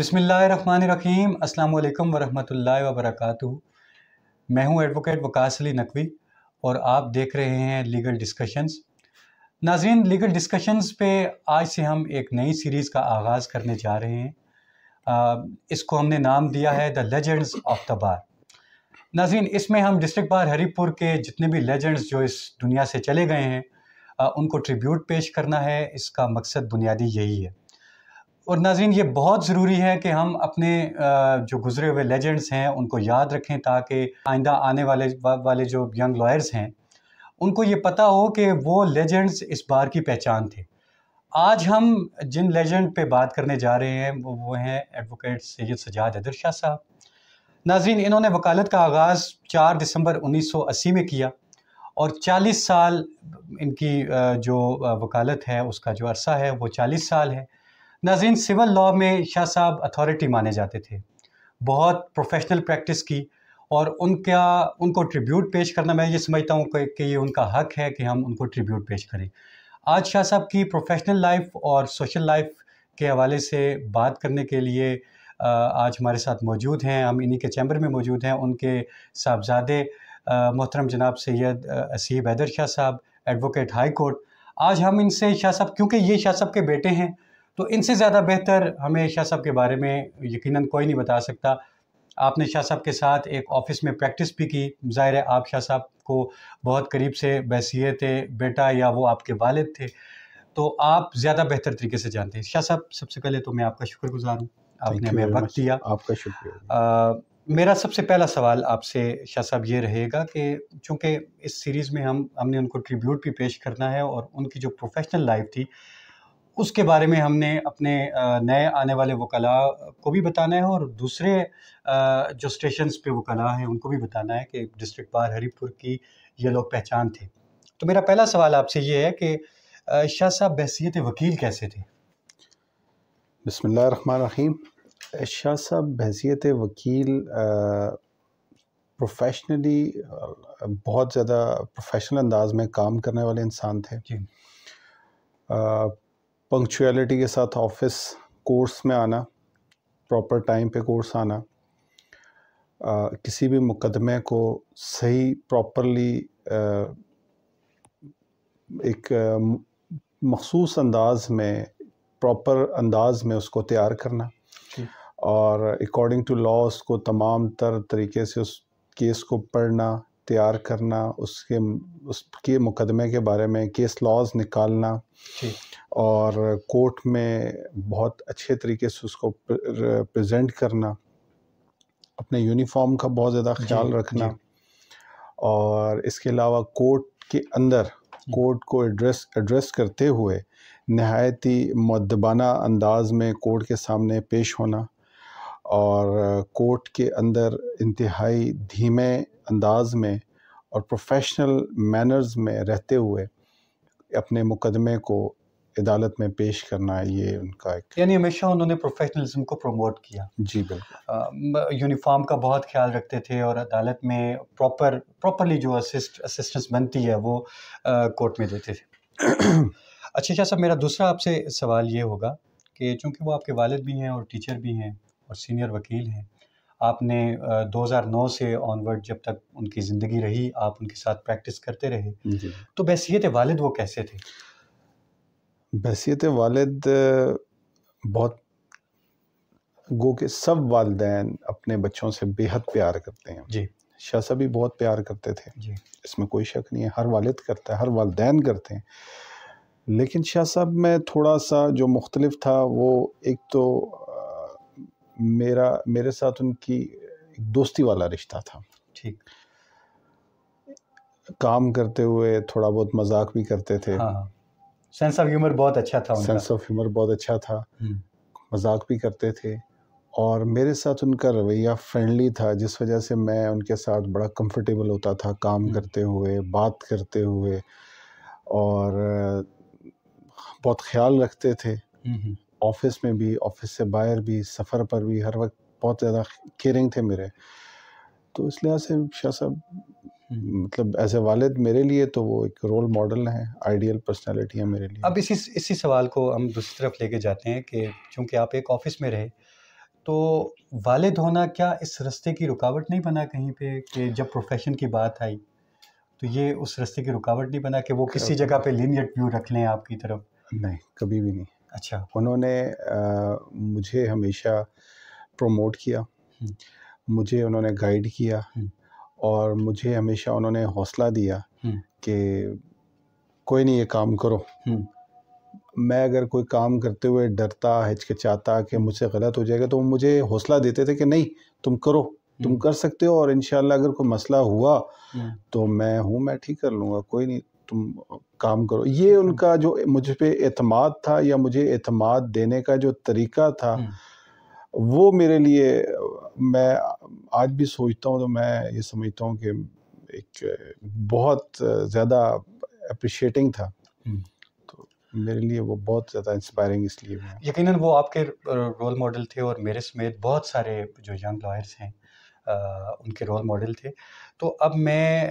बिसमीम् अल्लाम वरहमल वर्क मैं हूं एडवोकेट वकास अली नकवी और आप देख रहे हैं लीगल डिस्कशंस नाजरीन लीगल डिस्कशंस पे आज से हम एक नई सीरीज़ का आगाज़ करने जा रहे हैं आ, इसको हमने नाम दिया है the legends of the bar नाजरीन इसमें हम डिस्ट्रिक्ट बार हरीपुर के जितने भी लेजेंड्स जो इस दुनिया से चले गए हैं आ, उनको ट्रिब्यूट पेश करना है इसका मकसद बुनियादी यही है और नाजीन ये बहुत ज़रूरी है कि हम अपने जो गुजरे हुए लेजेंड्स हैं उनको याद रखें ताकि आइंदा आने वाले वाले जो यंग लॉयर्स हैं उनको ये पता हो कि वो लेजेंड्स इस बार की पहचान थे आज हम जिन लेजेंड पे बात करने जा रहे हैं वो वो हैं एडवोकेट सैयद सजाद हैदर शाह साहब नाजीन इन्होंने वकालत का आगाज़ चार दिसंबर 1980 में किया और 40 साल इनकी जो वकालत है उसका जो अरसा है वो 40 साल है नाजीन सिविल लॉ में शाह साहब अथॉरिटी माने जाते थे बहुत प्रोफेशनल प्रैक्टिस की और उनका उनको ट्रिब्यूट पेश करना मैं ये समझता हूँ कि ये उनका हक है कि हम उनको ट्रिब्यूट पेश करें आज शाह साहब की प्रोफेशनल लाइफ और सोशल लाइफ के हवाले से बात करने के लिए आज हमारे साथ मौजूद हैं हम इन्हीं के चैम्बर में मौजूद हैं उनके साहबजादे मोहतरम जनाब सैद असीब हैदर शाह साहब एडवोकेट हाई कोर्ट आज हम इनसे शाह साहब क्योंकि ये शाह साहब के बेटे हैं तो इनसे ज़्यादा बेहतर हमें शाह साहब के बारे में यकीनन कोई नहीं बता सकता आपने शाह साहब के साथ एक ऑफिस में प्रैक्टिस भी की ज़ाहिर है आप शाह साहब को बहुत करीब से बैसीए थे बेटा या वो आपके वालिद थे तो आप ज़्यादा बेहतर तरीके से जानते हैं शाह साहब सबसे पहले तो मैं आपका शुक्रगुजार हूँ आपने हमें वक्त दिया आपका शुक्रिया मेरा सबसे पहला सवाल आपसे शाह साहब ये रहेगा कि चूँकि इस सीरीज़ में हम हमने उनको ट्रिब्यूट भी पेश करना है और उनकी जो प्रोफेशनल लाइफ थी उसके बारे में हमने अपने नए आने वाले वकला को भी बताना है और दूसरे जो स्टेशन्स पे वकला हैं उनको भी बताना है कि डिस्ट्रिक्ट बार हरीपुर की ये लोग पहचान थे तो मेरा पहला सवाल आपसे ये है कि शाह साहब बहसीत वकील कैसे थे बसमीम शाह साहब बहसीत वकील प्रोफेशनली बहुत ज़्यादा प्रोफेशनल अंदाज में काम करने वाले इंसान थे जी। पंक्चुअलिटी के साथ ऑफिस कोर्स में आना प्रॉपर टाइम पे कोर्स आना आ, किसी भी मुकदमे को सही प्रॉपरली एक मखसूस अंदाज में प्रॉपर अंदाज में उसको तैयार करना और अकॉर्डिंग टू लॉ उसको तमाम तर तरीके से उस केस को पढ़ना तैयार करना उसके उसके मुकदमे के बारे में केस लॉज निकालना और कोर्ट में बहुत अच्छे तरीके से उसको प्रेजेंट करना अपने यूनिफॉर्म का बहुत ज़्यादा ख्याल रखना और इसके अलावा कोर्ट के अंदर कोर्ट को एड्रेस एड्रेस करते हुए नहायत ही मदबाना अंदाज में कोर्ट के सामने पेश होना और कोर्ट के अंदर इंतहाई धीमे अंदाज में और प्रोफेशनल मैनर्स में रहते हुए अपने मुकदमे को अदालत में पेश करना ये उनका एक यानी हमेशा उन्होंने प्रोफेशनलिज्म को प्रमोट किया जी बिल्कुल यूनिफॉर्म का बहुत ख्याल रखते थे और अदालत में प्रॉपर प्रॉपरली जो असिस्ट असिस्टेंस बनती है वो कोर्ट में देते थे अच्छा अच्छा सर मेरा दूसरा आपसे सवाल ये होगा कि चूंकि वो आपके वालिद भी हैं और टीचर भी हैं और सीनियर वकील हैं आपने 2009 से ऑनवर्ड जब तक उनकी ज़िंदगी रही आप उनके साथ प्रैक्टिस करते रहे तो बैसीत वालिद वो कैसे थे बैसीत वालिद बहुत गो के सब वालद अपने बच्चों से बेहद प्यार करते हैं जी शाह साहब भी बहुत प्यार करते थे जी इसमें कोई शक नहीं है हर वालिद करता है हर वालदेन करते हैं लेकिन शाह साहब में थोड़ा सा जो मुख्तलिफ था वो एक तो मेरा मेरे साथ उनकी एक दोस्ती वाला रिश्ता था ठीक काम करते हुए थोड़ा बहुत मजाक भी करते थे सेंस ऑफ ह्यूमर बहुत अच्छा था सेंस ऑफ ह्यूमर बहुत अच्छा था हम्म। मजाक भी करते थे और मेरे साथ उनका रवैया फ्रेंडली था जिस वजह से मैं उनके साथ बड़ा कंफर्टेबल होता था काम हम्म। करते हुए बात करते हुए और बहुत ख्याल रखते थे हम्म, ऑफिस में भी ऑफिस से बाहर भी सफ़र पर भी हर वक्त बहुत ज़्यादा केयरिंग थे मेरे तो इस लिहाज से शाह साहब मतलब एज ए वालद मेरे लिए तो वो एक रोल मॉडल है आइडियल पर्सनैलिटी है मेरे लिए अब इसी इसी सवाल को हम दूसरी तरफ लेके जाते हैं कि चूँकि आप एक ऑफिस में रहे तो वालद होना क्या इस रस्ते की रुकावट नहीं बना कहीं पे कि जब प्रोफेशन की बात आई तो ये उस रस्ते की रुकावट नहीं बना कि वो किसी जगह पे लीनियर व्यू रख लें आपकी तरफ नहीं कभी भी नहीं अच्छा उन्होंने आ, मुझे हमेशा प्रमोट किया मुझे उन्होंने गाइड किया और मुझे हमेशा उन्होंने हौसला दिया कि कोई नहीं ये काम करो मैं अगर कोई काम करते हुए डरता हिचकिचाता कि मुझसे गलत हो जाएगा तो वो मुझे हौसला देते थे कि नहीं तुम करो तुम कर सकते हो और इन अगर कोई मसला हुआ तो मैं हूँ मैं ठीक कर लूँगा कोई नहीं तुम काम करो ये हम्म। उनका जो मुझ पे एतमाद था या मुझे एतमाद देने का जो तरीका था हम्म। वो मेरे लिए मैं आज भी सोचता हूँ तो मैं ये समझता हूँ कि एक बहुत ज़्यादा अप्रिशिएटिंग था हम्म। तो मेरे लिए वो बहुत ज़्यादा इंस्पायरिंग इसलिए यकीनन वो आपके रोल मॉडल थे और मेरे समेत बहुत सारे जो यंग लॉयर्स हैं उनके रोल मॉडल थे तो अब मैं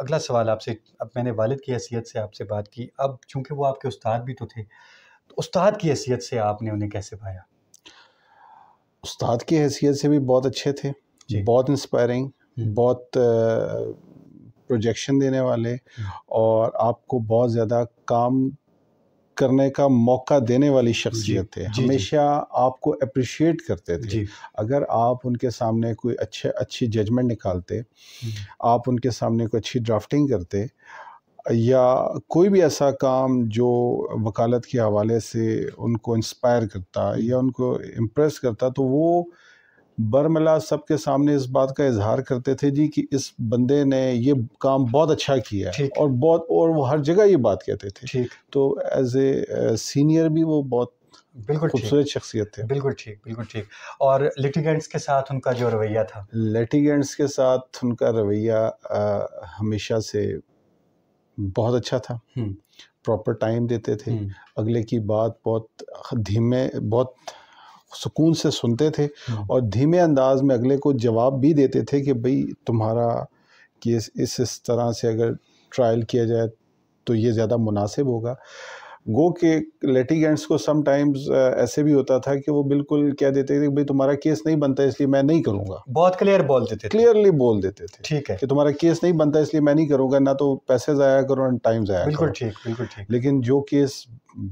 अगला सवाल आपसे अब मैंने वालिद की हैसियत से आपसे बात की अब चूंकि वो आपके उस्ताद भी तो थे तो उस्ताद की हैसियत से आपने उन्हें कैसे पाया उस्ताद की हैसियत से भी बहुत अच्छे थे बहुत इंस्पायरिंग हम्म। बहुत प्रोजेक्शन देने वाले हम्म। और आपको बहुत ज़्यादा काम करने का मौका देने वाली शख्सियत थे जी, हमेशा जी, आपको अप्रिशिएट करते थे अगर आप उनके सामने कोई अच्छे अच्छी जजमेंट निकालते आप उनके सामने कोई अच्छी ड्राफ्टिंग करते या कोई भी ऐसा काम जो वकालत के हवाले से उनको इंस्पायर करता या उनको इम्प्रेस करता तो वो बरमला सबके सामने इस बात का इजहार करते थे जी कि इस बंदे ने ये काम बहुत अच्छा किया है और बहुत और वो हर जगह ये बात कहते थे तो एज ए सीनियर भी वो बहुत बिल्कुल खूबसूरत शख्सियत थे बिल्कुल ठीक बिल्कुल ठीक और लिटिगेंट्स के साथ उनका जो रवैया था लिटिगेंट्स के साथ उनका रवैया uh, हमेशा से बहुत अच्छा था प्रॉपर टाइम हम्म। देते थे हम्म। अगले की बात बहुत धीमे बहुत सुकून से सुनते थे हाँ। और धीमे अंदाज में अगले को जवाब भी देते थे कि भाई तुम्हारा केस इस इस तरह से अगर ट्रायल किया जाए तो ये ज़्यादा मुनासिब होगा गो के लेटिगेंट्स को समटाइम्स ऐसे भी होता था कि वो बिल्कुल क्या देते थे भाई तुम्हारा केस नहीं बनता इसलिए मैं नहीं करूँगा बहुत क्लियर बोल देते क्लियरली बोल देते थे ठीक है कि तुम्हारा केस नहीं बनता इसलिए मैं नहीं करूँगा ना तो पैसे ज़ाया करो ना टाइम ज़ाया बिल्कुल ठीक बिल्कुल ठीक लेकिन जो केस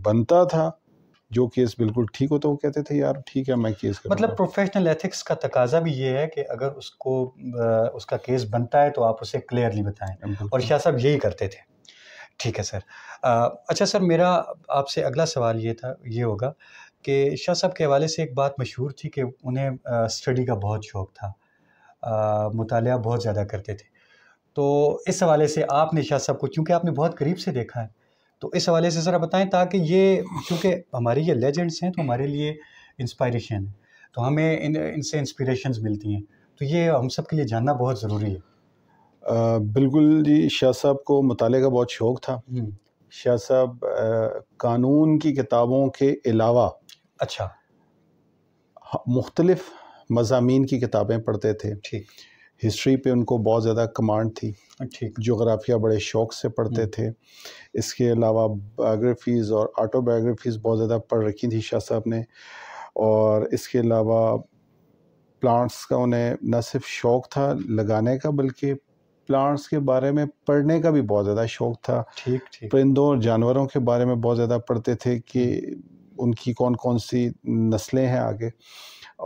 बनता था जो केस बिल्कुल ठीक होता तो है वो कहते थे यार ठीक है मैं केस मतलब प्रोफेशनल एथिक्स का तकाजा भी ये है कि अगर उसको उसका केस बनता है तो आप उसे क्लियरली बताएं हाँ, और शाह साहब यही करते थे ठीक है सर अच्छा सर मेरा आपसे अगला सवाल ये था ये होगा कि शाह साहब के हवाले से एक बात मशहूर थी कि उन्हें स्टडी का बहुत शौक़ था मुताल बहुत ज़्यादा करते थे तो इस हवाले से आपने शाह साहब को चूँकि आपने बहुत करीब से देखा है तो इस हवाले से ज़रा बताएं ताकि ये क्योंकि हमारे ये लेजेंड्स हैं तो हमारे लिए इंस्पायरेशन है तो हमें इन इनसे इंस्पिरेशन मिलती हैं तो ये हम सब के लिए जानना बहुत ज़रूरी है बिल्कुल जी शाह साहब को मताले का बहुत शौक़ था हम्म। शाह साहब कानून की किताबों के अलावा अच्छा मुख्तलफ़ मजामी की किताबें पढ़ते थे ठीक हिस्ट्री पे उनको बहुत ज़्यादा कमांड थी ठीक जोग्राफिया बड़े शौक से पढ़ते हम्म। थे इसके अलावा बायोग्राफीज़ और आटोबायोग्राफीज़ बहुत ज़्यादा पढ़ रखी थी शाह साहब ने और इसके अलावा प्लांट्स का उन्हें न सिर्फ शौक़ था लगाने का बल्कि प्लांट्स के बारे में पढ़ने का भी बहुत ज़्यादा शौक़ था ठीक ठीक परिंदों तो और जानवरों के बारे में बहुत ज़्यादा पढ़ते थे कि हम्म। उनकी कौन कौन सी नस्लें हैं आगे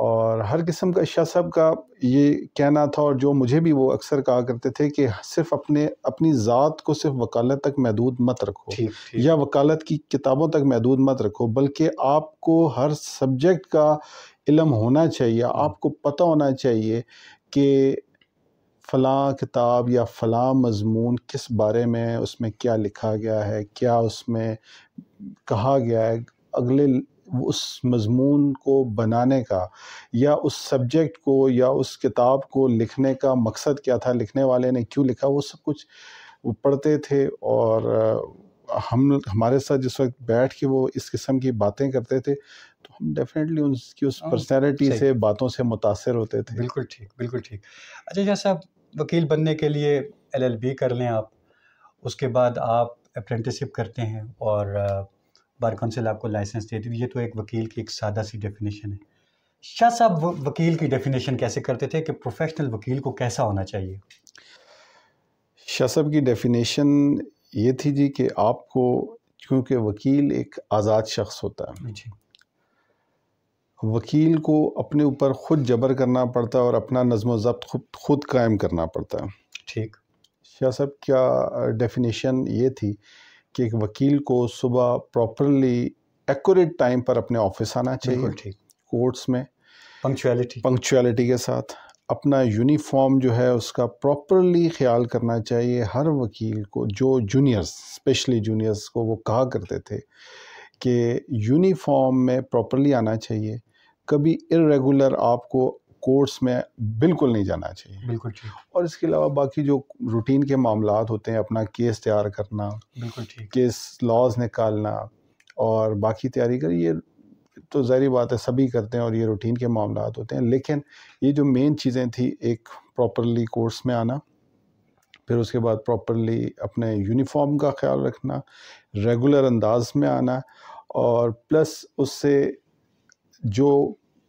और हर किस्म का शाह साहब का ये कहना था और जो मुझे भी वो अक्सर कहा करते थे कि सिर्फ अपने अपनी ज़ात को सिर्फ वकालत तक महदूद मत रखो ठीक, ठीक। या वकालत की किताबों तक महदूद मत रखो बल्कि आपको हर सब्जेक्ट का इलम होना चाहिए हाँ। आपको पता होना चाहिए कि फ़लाँ किताब या फ़लाँ मजमून किस बारे में उसमें क्या लिखा गया है क्या उसमें कहा गया है अगले उस मज़मून को बनाने का या उस सब्जेक्ट को या उस किताब को लिखने का मकसद क्या था लिखने वाले ने क्यों लिखा वो सब कुछ वो पढ़ते थे और हम हमारे साथ जिस वक्त बैठ के वो इस किस्म की बातें करते थे तो हम डेफिनेटली उनकी उस पर्सनैलिटी हाँ, से बातों से मुतासर होते थे बिल्कुल ठीक बिल्कुल ठीक अच्छा जैसा वकील बनने के लिए एलएलबी कर लें आप उसके बाद आप अप्रेंटिसप करते हैं और बार काउंसिल आपको लाइसेंस दे दी ये तो एक वकील की एक सादा सी डेफिनेशन है शाह साहब वकील की डेफिनेशन कैसे करते थे कि प्रोफेशनल वकील को कैसा होना चाहिए शाह साहब की डेफिनेशन ये थी जी कि आपको क्योंकि वकील एक आज़ाद शख्स होता है जी वकील को अपने ऊपर खुद जबर करना पड़ता है और अपना नज़म ज़ब्त खुद खुद कायम करना पड़ता है ठीक शाह साहब क्या डेफिनेशन ये थी कि एक वकील को सुबह प्रॉपरली एक्यूरेट टाइम पर अपने ऑफिस आना चाहिए ठीक कोर्ट्स में पंक्चुअलिटी पंक्चुअलिटी के साथ अपना यूनिफॉर्म जो है उसका प्रॉपरली ख्याल करना चाहिए हर वकील को जो जूनियर्स स्पेशली जूनियर्स को वो कहा करते थे कि यूनिफॉर्म में प्रॉपरली आना चाहिए कभी इरेगुलर आपको कोर्स में बिल्कुल नहीं जाना चाहिए बिल्कुल ठीक और इसके अलावा बाकी जो रूटीन के मामला होते हैं अपना केस तैयार करना बिल्कुल ठीक केस लॉज निकालना और बाकी तैयारी कर ये तो जहरी बात है सभी करते हैं और ये रूटीन के मामला होते हैं लेकिन ये जो मेन चीज़ें थी एक प्रॉपरली कोर्स में आना फिर उसके बाद प्रॉपरली अपने यूनिफॉर्म का ख्याल रखना रेगुलर अंदाज में आना और प्लस उससे जो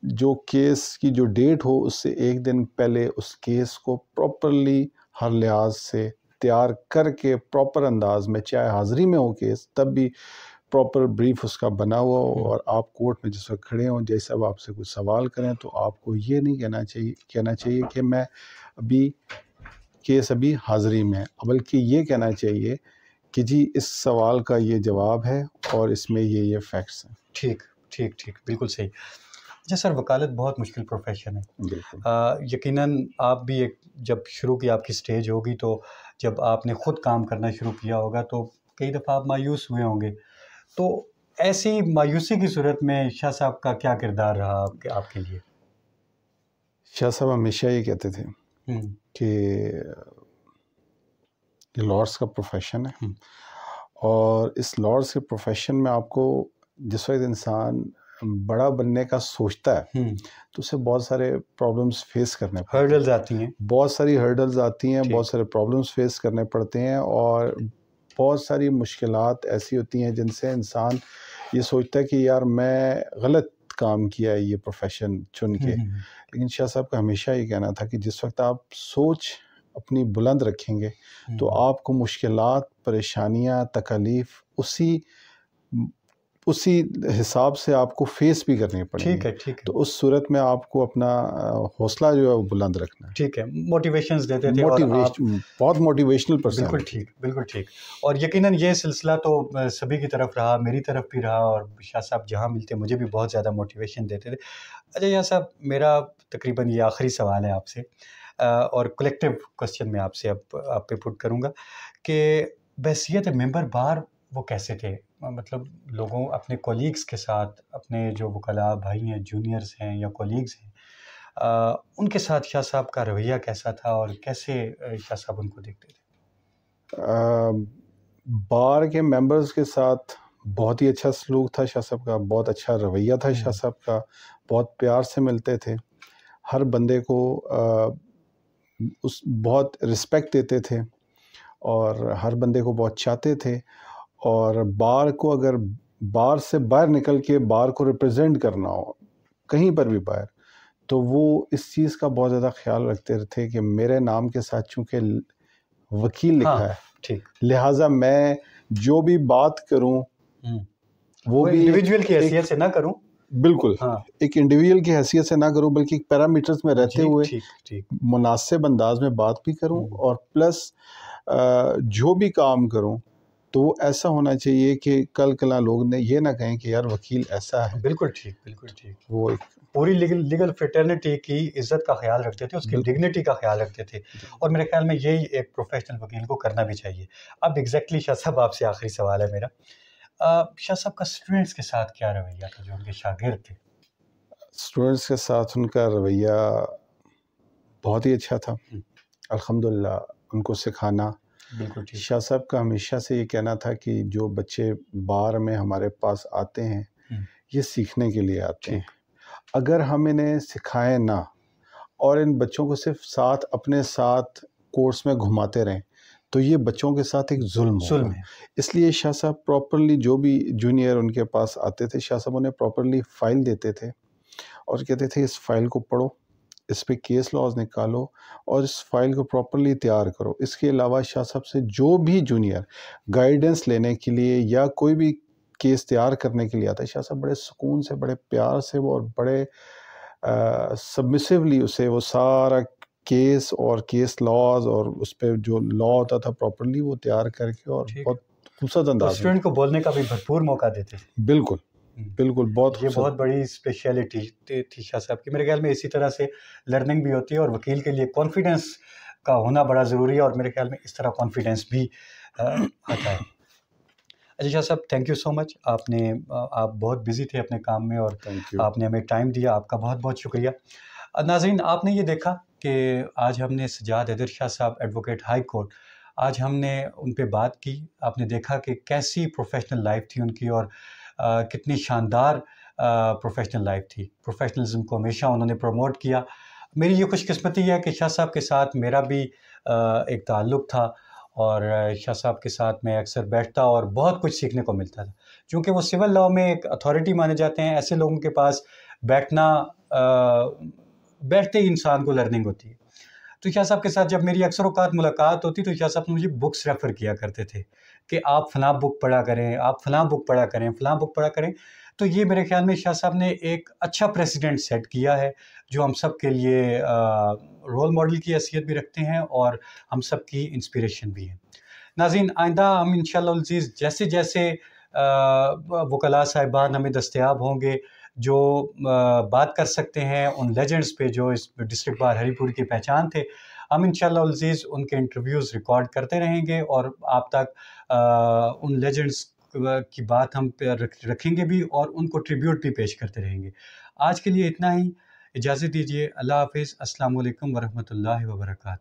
जो केस की जो डेट हो उससे एक दिन पहले उस केस को प्रॉपरली हर लिहाज से तैयार करके प्रॉपर अंदाज में चाहे हाज़िरी में हो केस तब भी प्रॉपर ब्रीफ उसका बना हुआ हो हम्म। और आप कोर्ट में जिस वक्त खड़े हों जैसे अब आपसे कुछ सवाल करें तो आपको ये नहीं कहना चाहिए कहना चाहिए कि मैं अभी केस अभी हाज़िरी में है बल्कि ये कहना चाहिए कि जी इस सवाल का ये जवाब है और इसमें ये ये फैक्ट्स हैं ठीक ठीक ठीक बिल्कुल सही अच्छा सर वकालत बहुत मुश्किल प्रोफेशन है यकीनन आप भी एक जब शुरू की आपकी स्टेज होगी तो जब आपने ख़ुद काम करना शुरू किया होगा तो कई दफ़ा आप मायूस हुए होंगे तो ऐसी मायूसी की सूरत में शाह साहब का क्या किरदार रहा आपके आपके लिए शाह साहब हमेशा ये कहते थे हम्म। कि लॉर्ड्स का प्रोफेशन है हम्म। और इस लॉर्ड्स के प्रोफेशन में आपको जिस वक्त इंसान बड़ा बनने का सोचता है हम्म। तो उसे बहुत सारे प्रॉब्लम्स फेस करने हर्डल्स आती हैं बहुत सारी हर्डल्स आती हैं बहुत सारे प्रॉब्लम्स फेस करने पड़ते हैं और बहुत सारी मुश्किल ऐसी होती हैं जिनसे इंसान ये सोचता है कि यार मैं गलत काम किया है ये प्रोफेशन चुन के हम्म, हम्म, लेकिन शाह साहब का हमेशा ये कहना था कि जिस वक्त आप सोच अपनी बुलंद रखेंगे तो आपको मुश्किल परेशानियाँ तकलीफ़ उसी उसी हिसाब से आपको फेस भी करनी पड़ेगी ठीक है ठीक है तो उस सूरत में आपको अपना हौसला जो है वो बुलंद रखना है ठीक है मोटिवेशन देते थे बहुत मोटिवेशनल पर्सन बिल्कुल ठीक बिल्कुल ठीक और यकीनन ये सिलसिला तो सभी की तरफ रहा मेरी तरफ भी रहा और शाह साहब जहाँ मिलते मुझे भी बहुत ज़्यादा मोटिवेशन देते थे अच्छा यहाँ साहब मेरा तकरीबन ये आखिरी सवाल है आपसे और कलेक्टिव क्वेश्चन में आपसे अब आप पे पुट करूँगा कि बैसीत मेंबर बार वो कैसे थे मतलब लोगों अपने कोलीग्स के साथ अपने जो वकला भाई हैं जूनियर्स हैं या कोलीग्स हैं आ, उनके साथ शाह साहब का रवैया कैसा था और कैसे शाह साहब उनको देखते थे बार के मेंबर्स के साथ बहुत ही अच्छा सलूक था शाह साहब का बहुत अच्छा रवैया था शाह हम्म। साहब का बहुत प्यार से मिलते थे हर बंदे को आ, उस बहुत रिस्पेक्ट देते थे और हर बंदे को बहुत चाहते थे और बार को अगर बार से बाहर निकल के बार को रिप्रेजेंट करना हो कहीं पर भी बाहर तो वो इस चीज़ का बहुत ज़्यादा ख्याल रखते थे कि मेरे नाम के साथ चूँकि वकील लिखा हाँ, है ठीक लिहाजा मैं जो भी बात करूँ हम्म। वो भी इंडिविजुअल हाँ। की हैसियत से ना करूँ बिल्कुल हाँ। एक इंडिविजुअल की हैसियत से ना करूँ बल्कि पैरामीटर्स में रहते हुए मुनासिब अंदाज में बात भी करूँ हम्म। और प्लस जो भी काम करूँ तो वो ऐसा होना चाहिए कि कल कला लोग ने ये ना कहें कि यार वकील ऐसा है बिल्कुल ठीक बिल्कुल ठीक वो एक पूरी लीगल लीगल फ्रेटर्निटी की इज्जत का ख्याल रखते थे उसकी डिग्निटी का ख्याल रखते थे और मेरे ख्याल में यही एक प्रोफेशनल वकील को करना भी चाहिए अब एग्जैक्टली शाह साहब आपसे आखिरी सवाल है मेरा शाह साहब का स्टूडेंट्स के साथ क्या रवैया था जो उनके शागिर थे स्टूडेंट्स के साथ उनका रवैया बहुत ही अच्छा था हम्म। अलहमदिल्ला उनको सिखाना बिल्कुल ठीक शाह साहब का हमेशा से ये कहना था कि जो बच्चे बार में हमारे पास आते हैं ये सीखने के लिए आते हैं अगर हम इन्हें सिखाएं ना और इन बच्चों को सिर्फ साथ अपने साथ कोर्स में घुमाते रहें तो ये बच्चों के साथ एक जुल्म जुल्म है इसलिए शाह साहब प्रॉपरली जो भी जूनियर उनके पास आते थे शाह साहब उन्हें प्रॉपरली फ़ाइल देते थे और कहते थे इस फाइल को पढ़ो इस पर केस लॉज निकालो और इस फाइल को प्रॉपरली तैयार करो इसके अलावा शाह साहब से जो भी जूनियर गाइडेंस लेने के लिए या कोई भी केस तैयार करने के लिए आता है शाह साहब बड़े सुकून से बड़े प्यार से वो और बड़े सबमिसिवली उसे वो सारा केस और केस लॉज और उस पर जो लॉ होता था प्रॉपरली वो तैयार करके और बहुत खूबसूरत अंदाज स्टूडेंट तो को बोलने का भी भरपूर मौका देते बिल्कुल बिल्कुल बहुत ये बहुत बड़ी स्पेशलिटी थी शाह साहब की मेरे ख्याल में इसी तरह से लर्निंग भी होती है और वकील के लिए कॉन्फिडेंस का होना बड़ा ज़रूरी है और मेरे ख्याल में इस तरह कॉन्फिडेंस भी आता है अच्छा शाह साहब थैंक यू सो मच आपने आप बहुत बिजी थे अपने काम में और आपने हमें टाइम दिया आपका बहुत बहुत शुक्रिया नाजीन आपने ये देखा कि आज हमने सजाद हैदर शाह साहब एडवोकेट हाई कोर्ट आज हमने उन पर बात की आपने देखा कि कैसी प्रोफेशनल लाइफ थी उनकी और कितनी शानदार प्रोफेशनल लाइफ थी प्रोफेशनलिज्म को हमेशा उन्होंने प्रमोट किया मेरी ये खुशकस्मती है कि शाह साहब के साथ मेरा भी एक ताल्लुक़ था और शाह साहब के साथ मैं अक्सर बैठता और बहुत कुछ सीखने को मिलता था क्योंकि वो सिविल लॉ में एक अथॉरिटी माने जाते हैं ऐसे लोगों के पास बैठना बैठते ही इंसान को लर्निंग होती है तो शाह साहब के साथ जब मेरी अक्सर अवकात मुलाकात होती तो शाह साहब मुझे बुक्स रेफ़र किया करते थे कि आप फलां बुक पढ़ा करें आप फलां बुक पढ़ा करें फलां बुक पढ़ा करें तो ये मेरे ख्याल में शाह साहब ने एक अच्छा प्रेसिडेंट सेट किया है जो हम सब के लिए रोल मॉडल की हैसियत भी रखते हैं और हम सब की इंस्पिरेशन भी है नाजीन आइंदा हम इन शजीज़ जैसे जैसे वकला साहिबान हमें दस्तियाब होंगे जो बात कर सकते हैं उन लेजेंड्स पे जो इस डिस्ट्रिक्ट बार हरीपुर की पहचान थे हम इन शजीज़ उनके इंटरव्यूज़ रिकॉर्ड करते रहेंगे और आप तक आ, उन लेजेंड्स की बात हम रखेंगे भी और उनको ट्रिब्यूट भी पेश करते रहेंगे आज के लिए इतना ही इजाज़त दीजिए अल्लाह हाफिज़ अल्लाम वरहमल वर्का